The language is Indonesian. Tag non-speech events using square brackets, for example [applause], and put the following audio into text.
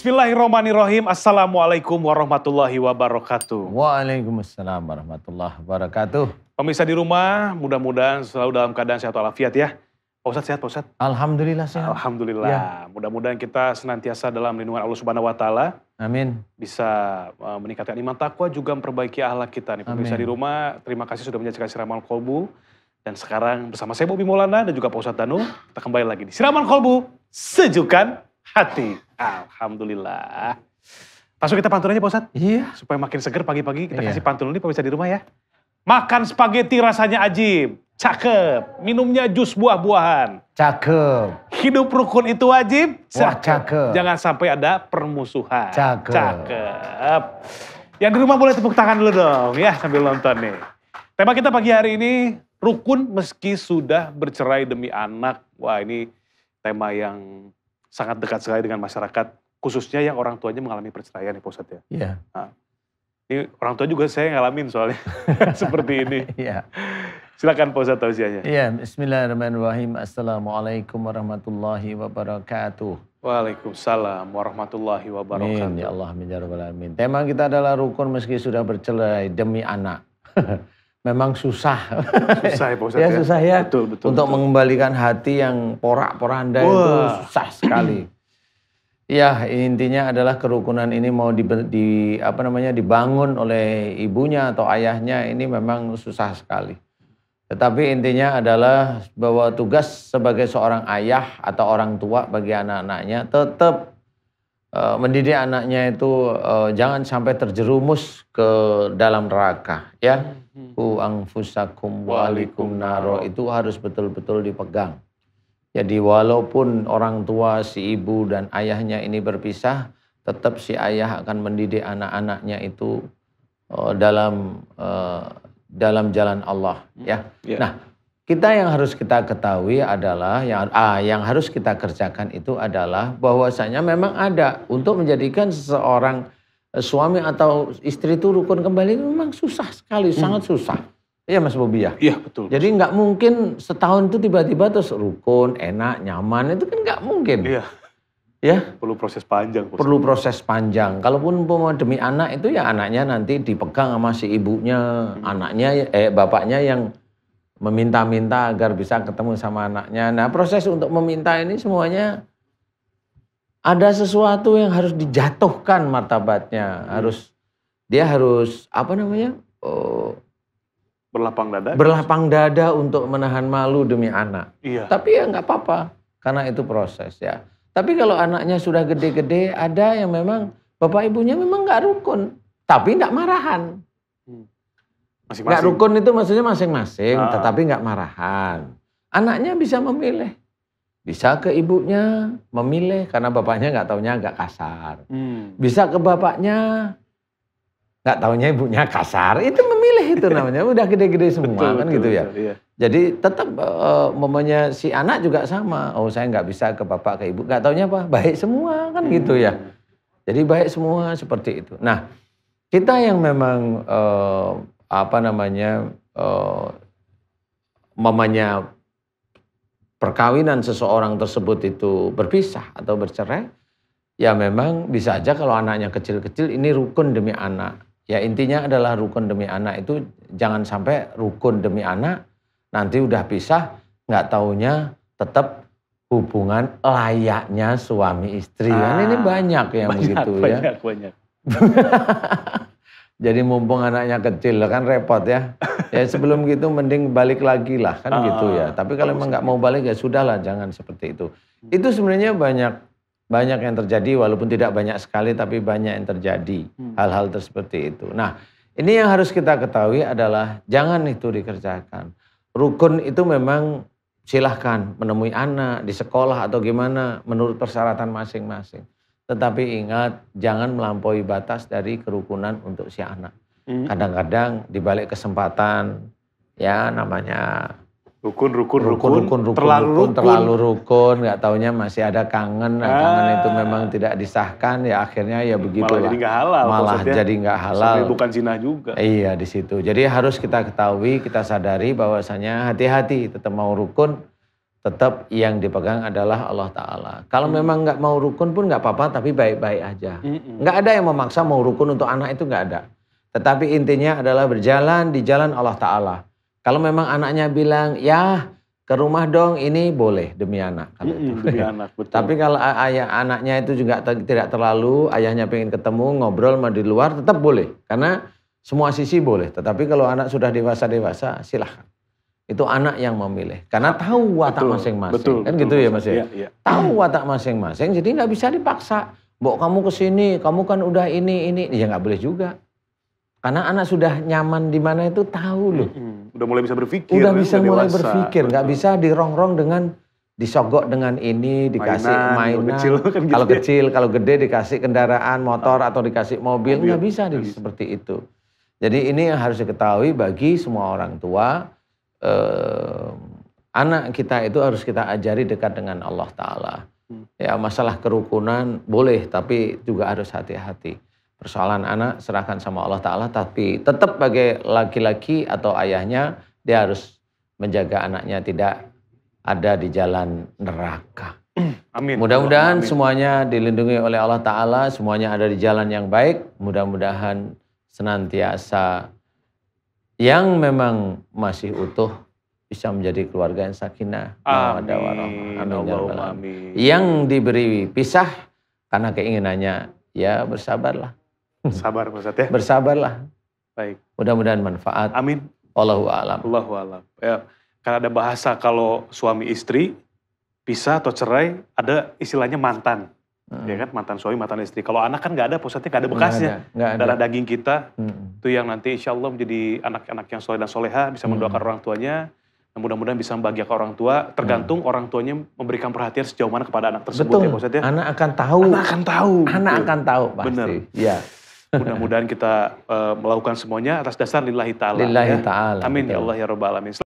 Bismillahirrahmanirrahim. Assalamualaikum warahmatullahi wabarakatuh. Waalaikumsalam warahmatullahi wabarakatuh. Pemirsa di rumah, mudah-mudahan selalu dalam keadaan sehat walafiat ya. Pak Ustadz sehat Pak Ustadz? Alhamdulillah sehat. Alhamdulillah. Ya. Mudah-mudahan kita senantiasa dalam lindungan Allah Subhanahu Wa Taala. Amin. Bisa e, meningkatkan iman takwa juga memperbaiki ahlak kita nih pemirsa Amin. di rumah. Terima kasih sudah menyaksikan siraman kolbu. Dan sekarang bersama saya Bobi Maulana dan juga Pak Ustadz Danu, kita kembali lagi di Siraman Kolbu, sejukkan Hati. Alhamdulillah. Langsung kita pantun aja Pak Ustadz. Iya. Supaya makin seger pagi-pagi kita iya. kasih pantun ini Pak bisa di rumah ya. Makan spaghetti rasanya ajib. Cakep. Minumnya jus buah-buahan. Cakep. Hidup rukun itu wajib. Cakep. Wah cakep. Jangan sampai ada permusuhan. Cakep. Cakep. Yang di rumah boleh tepuk tangan dulu dong ya sambil nonton nih. Tema kita pagi hari ini rukun meski sudah bercerai demi anak. Wah ini tema yang sangat dekat sekali dengan masyarakat, khususnya yang orang tuanya mengalami perceraian ya Pak Ustadz ya. Yeah. Nah, ini orang tua juga saya ngalamin soalnya [laughs] seperti ini. Iya. Silakan Pak Ustadz tausiahnya. Iya, bismillahirrahmanirrahim. Assalamualaikum warahmatullahi wabarakatuh. Waalaikumsalam warahmatullahi wabarakatuh. Amin ya Allah, amin ya Rabbal Alamin. Tema kita adalah rukun meski sudah bercerai demi anak. [laughs] memang susah. Susah ya Pak Ustadz ya, ya? susah ya. Betul, betul, untuk betul. mengembalikan hati yang porak-poranda itu susah sekali. Ya, intinya adalah kerukunan ini mau di, di apa namanya dibangun oleh ibunya atau ayahnya ini memang susah sekali. Tetapi intinya adalah bahwa tugas sebagai seorang ayah atau orang tua bagi anak-anaknya tetap Eh, mendidik anaknya itu uh, jangan sampai terjerumus ke dalam neraka ya. Hmm. Ku angfusakum walikum naro itu harus betul-betul dipegang. Jadi walaupun orang tua si ibu dan ayahnya ini berpisah, tetap si ayah akan mendidik anak-anaknya itu uh, dalam uh, dalam jalan Allah hmm. ya. Yeah. Nah, kita yang harus kita ketahui adalah yang ah, yang harus kita kerjakan itu adalah bahwasanya memang ada untuk menjadikan seseorang eh, suami atau istri itu rukun kembali itu memang susah sekali, hmm. sangat susah. Iya Mas Bobi ya? Iya betul. Jadi nggak mungkin setahun itu tiba-tiba terus rukun, enak, nyaman itu kan nggak mungkin. Iya. Ya. Perlu proses panjang. Proses. Perlu proses panjang. Kalaupun demi anak itu ya anaknya nanti dipegang sama si ibunya, hmm. anaknya eh bapaknya yang meminta-minta agar bisa ketemu sama anaknya. Nah, proses untuk meminta ini semuanya ada sesuatu yang harus dijatuhkan martabatnya, hmm. harus dia harus apa namanya? Oh, berlapang dada. Berlapang dada untuk menahan malu demi anak. Iya. Tapi ya nggak apa-apa karena itu proses ya. Tapi kalau anaknya sudah gede-gede, ada yang memang bapak ibunya memang nggak rukun, tapi nggak marahan. Hmm. Masing-masing. Nggak rukun itu maksudnya masing-masing, nah. tetapi nggak marahan. Anaknya bisa memilih. Bisa ke ibunya memilih karena bapaknya nggak taunya agak kasar. Hmm. Bisa ke bapaknya nggak taunya ibunya kasar. Itu memilih itu [laughs] namanya. Udah gede-gede semua betul, kan betul, gitu ya. betul, ya. Iya. Jadi tetap uh, momennya si anak juga sama. Oh saya nggak bisa ke bapak ke ibu. Nggak taunya apa. Baik semua kan hmm. gitu ya. Jadi baik semua seperti itu. Nah kita yang memang uh, apa namanya uh, mamanya perkawinan seseorang tersebut itu berpisah atau bercerai, ya memang bisa aja kalau anaknya kecil-kecil ini rukun demi anak. Ya intinya adalah rukun demi anak itu jangan sampai rukun demi anak nanti udah pisah nggak taunya tetap hubungan layaknya suami istri. Kan ah, ini banyak yang begitu ya. Banyak banyak. [laughs] Jadi mumpung anaknya kecil kan repot ya. [laughs] Ya sebelum gitu mending balik lagi lah kan ah, gitu ya. Tapi kalau emang nggak mau balik ya sudahlah jangan seperti itu. Itu sebenarnya banyak banyak yang terjadi walaupun tidak banyak sekali tapi banyak yang terjadi hmm. hal-hal hmm. seperti itu. Nah ini yang harus kita ketahui adalah jangan itu dikerjakan. Rukun itu memang silahkan menemui anak di sekolah atau gimana menurut persyaratan masing-masing. Tetapi ingat, jangan melampaui batas dari kerukunan untuk si anak. Hmm. Kadang-kadang di balik kesempatan, ya namanya rukun rukun rukun rukun, rukun, terlalu rukun, rukun. terlalu rukun nggak taunya masih ada kangen ah. kangen itu ah. memang tidak disahkan ya akhirnya ya begitu malah jadi nggak halal malah jadi nggak halal bukan zina juga iya di situ jadi harus kita ketahui kita sadari bahwasanya hati-hati tetap mau rukun tetap yang dipegang adalah Allah Ta'ala. Kalau hmm. memang nggak mau rukun pun nggak apa-apa, tapi baik-baik aja. Hmm. Nggak ada yang memaksa mau rukun untuk anak itu nggak ada. Tetapi intinya adalah berjalan di jalan Allah Ta'ala. Kalau memang anaknya bilang, ya ke rumah dong ini boleh demi anak kalau itu. Demi anak, [laughs] betul. Tapi kalau ayah anaknya itu juga tidak terlalu ayahnya pengen ketemu ngobrol mau di luar tetap boleh karena semua sisi boleh. Tetapi kalau anak sudah dewasa dewasa silahkan itu anak yang memilih karena tahu watak masing-masing kan gitu betul, ya mas ya, ya. tahu watak masing-masing jadi nggak bisa dipaksa Mbok kamu ke sini, kamu kan udah ini ini, ya nggak boleh juga. Karena anak sudah nyaman di mana itu tahu loh. Hmm, udah mulai bisa berpikir. Udah kan? bisa udah mulai dewasa. berpikir, nggak bisa dirongrong dengan disogok dengan ini, dikasih mainan. mainan. Kecil, [laughs] kan gitu kalau ya. kecil, kalau gede dikasih kendaraan, motor ah. atau dikasih mobil, nggak bisa di, seperti itu. Jadi ini yang harus diketahui bagi semua orang tua eh, anak kita itu harus kita ajari dekat dengan Allah Ta'ala. Hmm. Ya masalah kerukunan boleh tapi juga harus hati-hati. Persoalan anak serahkan sama Allah Ta'ala tapi tetap sebagai laki-laki atau ayahnya dia harus menjaga anaknya tidak ada di jalan neraka. [clears throat] Amin. Mudah-mudahan semuanya dilindungi oleh Allah Ta'ala, semuanya ada di jalan yang baik. Mudah-mudahan senantiasa yang memang masih utuh bisa menjadi keluarga yang sakinah, ya Yang diberi pisah karena keinginannya, ya bersabarlah. Sabar Ustaz ya. Bersabarlah. Baik. Mudah-mudahan manfaat. Amin. Allahu a'lam. Allahu a'lam. Ya, karena ada bahasa kalau suami istri pisah atau cerai ada istilahnya mantan. Hmm. Ya kan mantan suami, mantan istri. Kalau anak kan nggak ada pusatnya, nggak ada bekasnya. Gak ada, gak ada. Darah daging kita hmm. itu yang nanti insya Allah menjadi anak-anak yang soleh dan soleha, bisa mendoakan orang tuanya. Mudah-mudahan bisa membahagiakan orang tua, tergantung hmm. orang tuanya memberikan perhatian sejauh mana kepada anak tersebut Betul. ya Pak ya? Anak akan tahu. Anak akan tahu. Anak Betul. akan tahu pasti. Bener. Ya. [laughs] Mudah-mudahan kita uh, melakukan semuanya atas dasar lillahi ta'ala. Lillahi ya. ta'ala. Amin ya betul. ya Allah ya Rabbal Alamin.